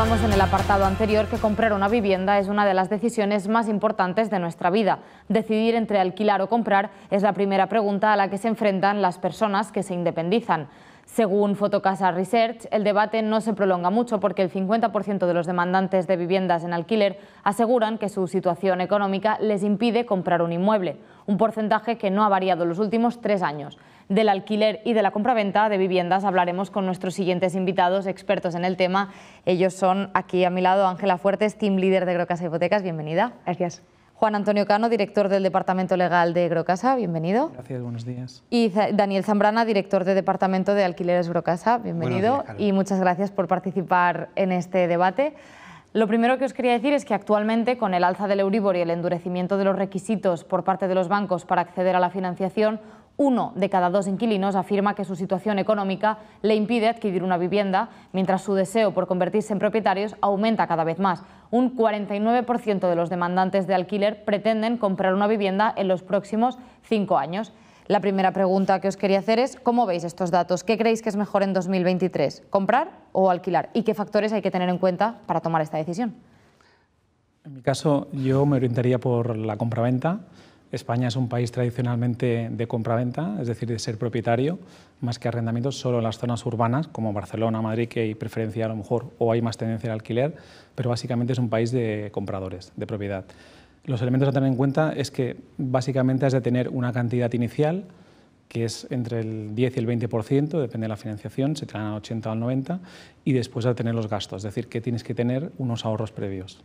en el apartado anterior que comprar una vivienda es una de las decisiones más importantes de nuestra vida. Decidir entre alquilar o comprar es la primera pregunta a la que se enfrentan las personas que se independizan. Según Fotocasa Research, el debate no se prolonga mucho porque el 50% de los demandantes de viviendas en alquiler aseguran que su situación económica les impide comprar un inmueble, un porcentaje que no ha variado en los últimos tres años. Del alquiler y de la compraventa de viviendas hablaremos con nuestros siguientes invitados, expertos en el tema. Ellos son aquí a mi lado Ángela Fuertes, team líder de Grocasa Hipotecas. Bienvenida. Gracias. Juan Antonio Cano, director del Departamento Legal de Grocasa, bienvenido. Gracias, buenos días. Y Daniel Zambrana, director de Departamento de Alquileres Grocasa, bienvenido. y muchas gracias por participar en este debate. Lo primero que os quería decir es que actualmente, con el alza del Euribor y el endurecimiento de los requisitos por parte de los bancos para acceder a la financiación, uno de cada dos inquilinos afirma que su situación económica le impide adquirir una vivienda, mientras su deseo por convertirse en propietarios aumenta cada vez más. Un 49% de los demandantes de alquiler pretenden comprar una vivienda en los próximos cinco años. La primera pregunta que os quería hacer es, ¿cómo veis estos datos? ¿Qué creéis que es mejor en 2023? ¿Comprar o alquilar? ¿Y qué factores hay que tener en cuenta para tomar esta decisión? En mi caso, yo me orientaría por la compraventa. venta España es un país tradicionalmente de compraventa, es decir, de ser propietario, más que arrendamiento, solo en las zonas urbanas, como Barcelona, Madrid, que hay preferencia a lo mejor, o hay más tendencia al alquiler, pero básicamente es un país de compradores, de propiedad. Los elementos a tener en cuenta es que básicamente has de tener una cantidad inicial, que es entre el 10 y el 20%, depende de la financiación, se traen al 80 o al 90, y después de tener los gastos, es decir, que tienes que tener unos ahorros previos.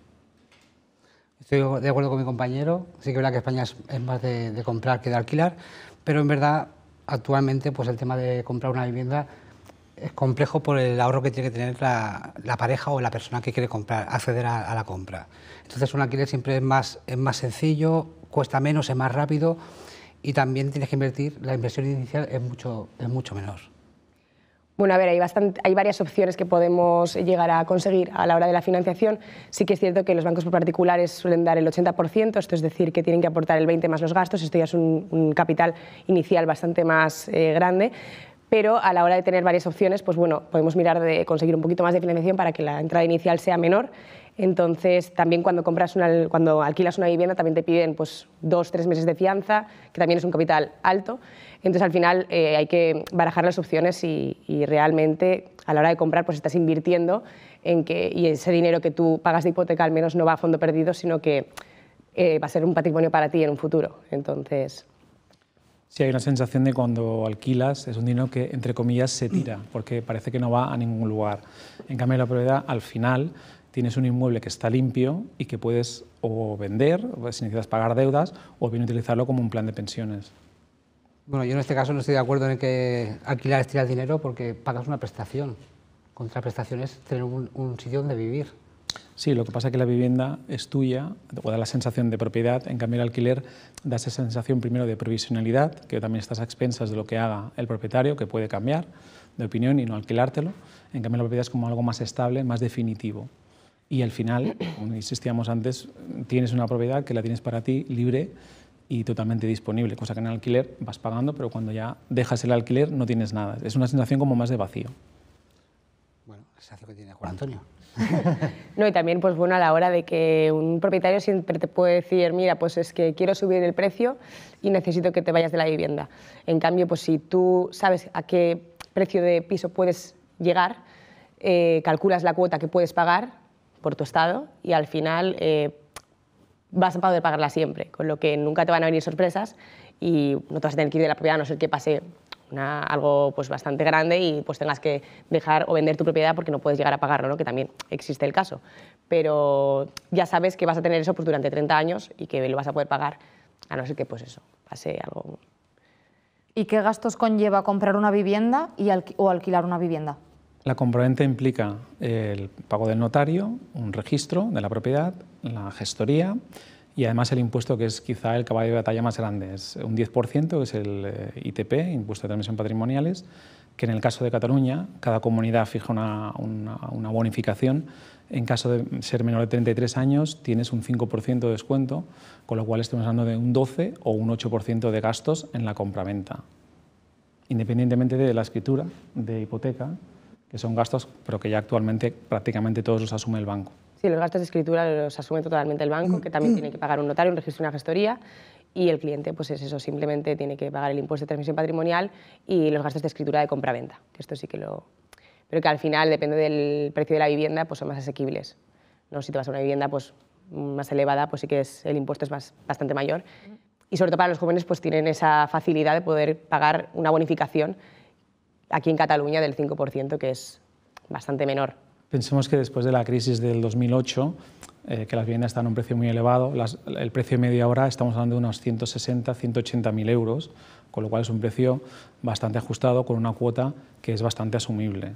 Estoy de acuerdo con mi compañero, sí que verdad que España es, más de, comprar que de alquilar, pero en verdad actualmente pues el tema de comprar una vivienda es complejo por el ahorro que tiene que tener la, pareja o la persona que quiere comprar, acceder a, la compra. Entonces un alquiler siempre es más, es más sencillo, cuesta menos, es más rápido y también tienes que invertir, la inversión inicial es mucho, es mucho menor. Bueno, a ver, hay, varias opciones que podemos llegar a conseguir a la hora de la financiación. Sí que es cierto que los bancos particulares suelen dar el 80%, esto es decir, que tienen que aportar el 20% más los gastos, esto ya es un, capital inicial bastante más eh, grande, pero a la hora de tener varias opciones, pues bueno, podemos mirar de conseguir un poquito más de financiación para que la entrada inicial sea menor entonces, también cuando, compras una, cuando alquilas una vivienda, también te piden pues, dos, tres meses de fianza, que también es un capital alto. Entonces, al final, eh, hay que barajar las opciones y, realmente a la hora de comprar, pues estás invirtiendo en que y ese dinero que tú pagas de hipoteca al menos no va a fondo perdido, sino que eh, va a ser un patrimonio para ti en un futuro. Entonces. Sí, hay una sensación de cuando alquilas es un dinero que, entre comillas, se tira, porque parece que no va a ningún lugar. En cambio, la propiedad, al final, tienes un inmueble que está limpio y que puedes o vender, o si necesitas pagar deudas, o bien utilizarlo como un plan de pensiones. Bueno, yo en este caso no estoy de acuerdo en que alquilar es tirar dinero porque pagas una prestación. Contraprestación es tener un, sitio donde vivir. Sí, lo que pasa es que la vivienda es tuya, o da la sensación de propiedad, en cambio el alquiler da esa sensación primero de provisionalidad, que también estás a expensas de lo que haga el propietario, que puede cambiar de opinión y no alquilártelo, en cambio la propiedad es como algo más estable, más definitivo. Y al final, como insistíamos antes, tienes una propiedad que la tienes para ti libre y totalmente disponible, cosa que en el alquiler vas pagando, pero cuando ya dejas el alquiler no tienes nada. Es una situación como más de vacío. Bueno, lo que tiene Juan Antonio. no, y también, pues bueno, a la hora de que un propietario siempre te puede decir, mira, pues es que quiero subir el precio y necesito que te vayas de la vivienda. En cambio, pues si tú sabes a qué precio de piso puedes llegar, eh, calculas la cuota que puedes pagar por tu estado y al final eh, vas a poder pagarla siempre, con lo que nunca te van a venir sorpresas y no te vas a tener que ir de la propiedad a no ser que pase algo pues, bastante grande y pues tengas que dejar o vender tu propiedad porque no puedes llegar a pagarlo, que también existe el caso. Pero ya sabes que vas a tener eso pues, durante 30 años y que lo vas a poder pagar a no ser que pues eso, pase algo. ¿Y qué gastos conlleva comprar una vivienda y o alquilar una vivienda? La compraventa implica el pago del notario, un registro de la propiedad, la gestoría y además el impuesto que es quizá el caballo de batalla más grande, es un 10%, que es el eh, ITP, Impuesto de Transmisión Patrimoniales, que en el caso de Cataluña cada comunidad fija una, bonificación. En caso de ser menor de 33 años tienes un 5% de descuento, con lo cual estamos hablando de un 12 o un 8% de gastos en la compraventa. Independientemente de la escritura de hipoteca, que son gastos, pero que ya actualmente prácticamente todos los asume el banco. Sí, los gastos de escritura los asume totalmente el banco, que también tiene que pagar un notario, un registro y una gestoría. Y el cliente, pues es eso, simplemente tiene que pagar el impuesto de transmisión patrimonial y los gastos de escritura de compraventa, que esto sí que lo. Pero que al final, depende del precio de la vivienda, pues son más asequibles. ¿no? Si te vas a una vivienda pues, más elevada, pues sí que es, el impuesto es más, bastante mayor. Y sobre todo para los jóvenes, pues tienen esa facilidad de poder pagar una bonificación aquí en Cataluña del 5%, que es bastante menor. Pensemos que después de la crisis del 2008, eh, que las viviendas están a un precio muy elevado, el precio medio ahora estamos hablando de unos 160, 180 mil euros, con lo cual es un precio bastante ajustado con una cuota que es bastante asumible.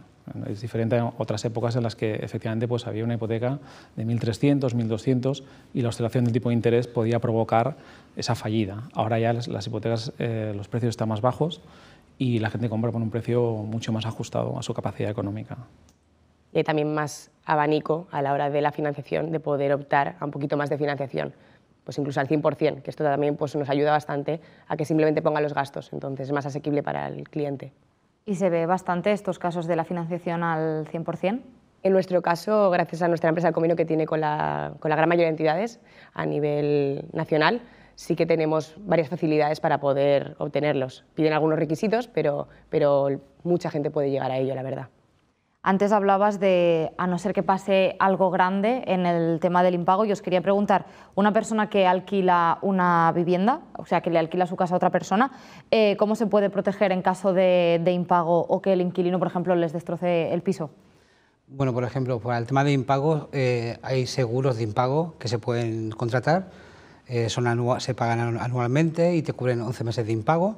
Es diferente a otras épocas en las que efectivamente pues, había una hipoteca de 1.300, 1.200 y la oscilación del tipo de interés podía provocar esa fallida. Ahora ya las, hipotecas, eh, los precios están más bajos y la gente compra por un precio mucho más ajustado a su capacidad económica. Y también más abanico a la hora de la financiación, de poder optar a un poquito más de financiación, pues incluso al 100%, que esto también pues, nos ayuda bastante a que simplemente pongan los gastos, entonces es más asequible para el cliente. ¿Y se ve bastante estos casos de la financiación al 100%? En nuestro caso, gracias a nuestra empresa de que tiene con la gran mayoría de entidades a nivel nacional, sí que tenemos varias facilidades para poder obtenerlos. Piden algunos requisitos, pero, mucha gente puede llegar a ello, la verdad. Antes hablabas de, a no ser que pase algo grande en el tema del impago, y os quería preguntar, una persona que alquila una vivienda, o sea, que le alquila su casa a otra persona, eh, ¿cómo se puede proteger en caso de, impago o que el inquilino, por ejemplo, les destroce el piso? Bueno, por ejemplo, para el tema de impago, eh, hay seguros de impago que se pueden contratar eh, son se pagan anualmente y te cubren 11 meses de impago.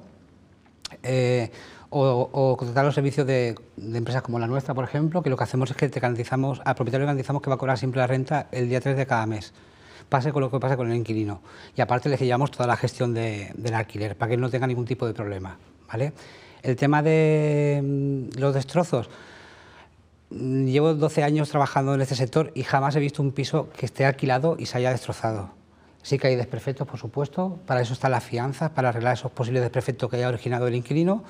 Eh, o, contratar los servicios de, empresas como la nuestra, por ejemplo, que lo que hacemos es que te garantizamos, al propietario garantizamos que va a cobrar siempre la renta el día 3 de cada mes, pase con lo que pase con el inquilino. Y aparte le llevamos toda la gestión del alquiler, para que no tenga ningún tipo de problema. ¿vale? El tema de mm, los destrozos. Mm, llevo 12 años trabajando en este sector y jamás he visto un piso que esté alquilado y se haya destrozado. Sí que hay desperfectos, por supuesto, para eso están las fianzas, para arreglar esos posibles desperfectos que haya originado el inquilino,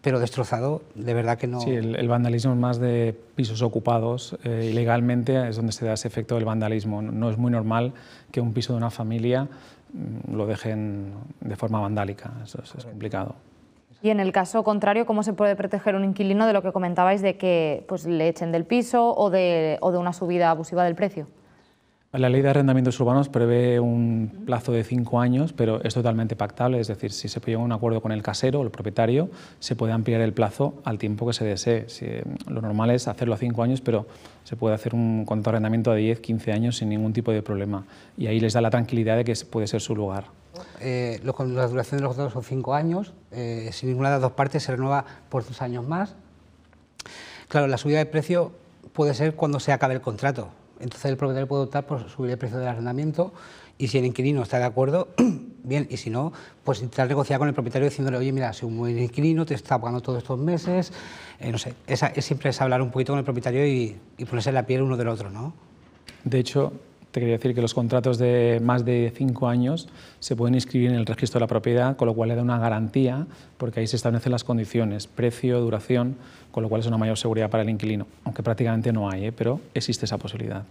pero destrozado, de verdad que no. Sí, el, vandalismo es más de pisos ocupados eh, ilegalmente, es donde se da ese efecto del vandalismo. No, es muy normal que un piso de una familia mm, lo dejen de forma vandálica, eso es, complicado. Y en el caso contrario, ¿cómo se puede proteger un inquilino de lo que comentabais de que pues, le echen del piso o de una subida abusiva del precio? La ley de arrendamientos urbanos prevé un plazo de cinco años, pero es totalmente pactable, es decir, si se llega a un acuerdo con el casero o el propietario, se puede ampliar el plazo al tiempo que se desee. lo normal es hacerlo a cinco años, pero se puede hacer un contrato de arrendamiento de 10, 15 años sin ningún tipo de problema. Y ahí les da la tranquilidad de que puede ser su lugar. Eh, la duración de los contratos son cinco años, eh, si ninguna de las dos partes se renueva por dos años más. Claro, la subida de precio puede ser cuando se acabe el contrato entonces el propietario puede optar por subir el precio del arrendamiento y si el inquilino está de acuerdo, bien, y si no, pues intentar negociar con el propietario diciéndole, oye, mira, si un buen inquilino te está pagando todos estos meses, eh, no sé, es, siempre es hablar un poquito con el propietario y, y ponerse la piel uno del otro, ¿no? De hecho, quería decir que los contratos de más de cinco años se pueden inscribir en el registro de la propiedad, con lo cual le da una garantía, porque ahí se establecen las condiciones, precio, duración, con lo cual es una mayor seguridad para el inquilino, aunque prácticamente no hay, ¿eh? pero existe esa posibilidad.